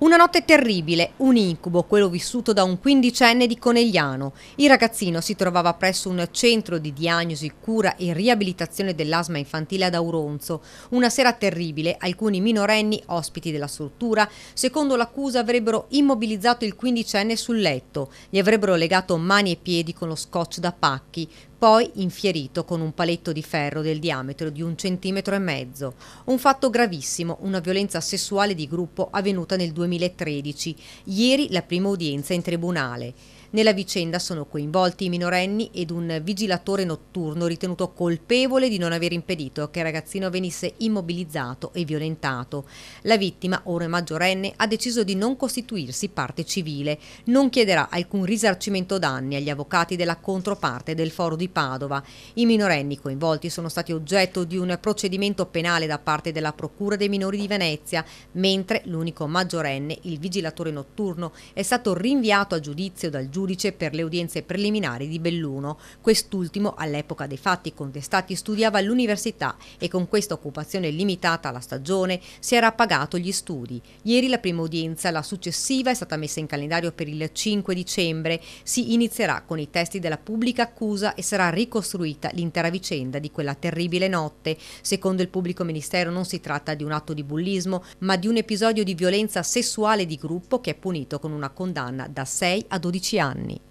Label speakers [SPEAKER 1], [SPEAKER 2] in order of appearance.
[SPEAKER 1] Una notte terribile, un incubo, quello vissuto da un quindicenne di Conegliano. Il ragazzino si trovava presso un centro di diagnosi, cura e riabilitazione dell'asma infantile ad Auronzo. Una sera terribile, alcuni minorenni, ospiti della struttura, secondo l'accusa avrebbero immobilizzato il quindicenne sul letto, gli avrebbero legato mani e piedi con lo scotch da pacchi, poi infierito con un paletto di ferro del diametro di un centimetro e mezzo. Un fatto gravissimo, una violenza sessuale di gruppo avvenuta nel 2013, ieri la prima udienza in tribunale. Nella vicenda sono coinvolti i minorenni ed un vigilatore notturno ritenuto colpevole di non aver impedito che il ragazzino venisse immobilizzato e violentato. La vittima, ora maggiorenne, ha deciso di non costituirsi parte civile. Non chiederà alcun risarcimento danni agli avvocati della controparte del foro di Padova. I minorenni coinvolti sono stati oggetto di un procedimento penale da parte della Procura dei minori di Venezia, mentre l'unico maggiorenne, il vigilatore notturno, è stato rinviato a giudizio dal giudice giudice per le udienze preliminari di Belluno. Quest'ultimo, all'epoca dei fatti contestati, studiava all'università e con questa occupazione limitata alla stagione si era pagato gli studi. Ieri la prima udienza, la successiva è stata messa in calendario per il 5 dicembre. Si inizierà con i testi della pubblica accusa e sarà ricostruita l'intera vicenda di quella terribile notte. Secondo il pubblico ministero non si tratta di un atto di bullismo, ma di un episodio di violenza sessuale di gruppo che è punito con una condanna da 6 a 12 anni. anni.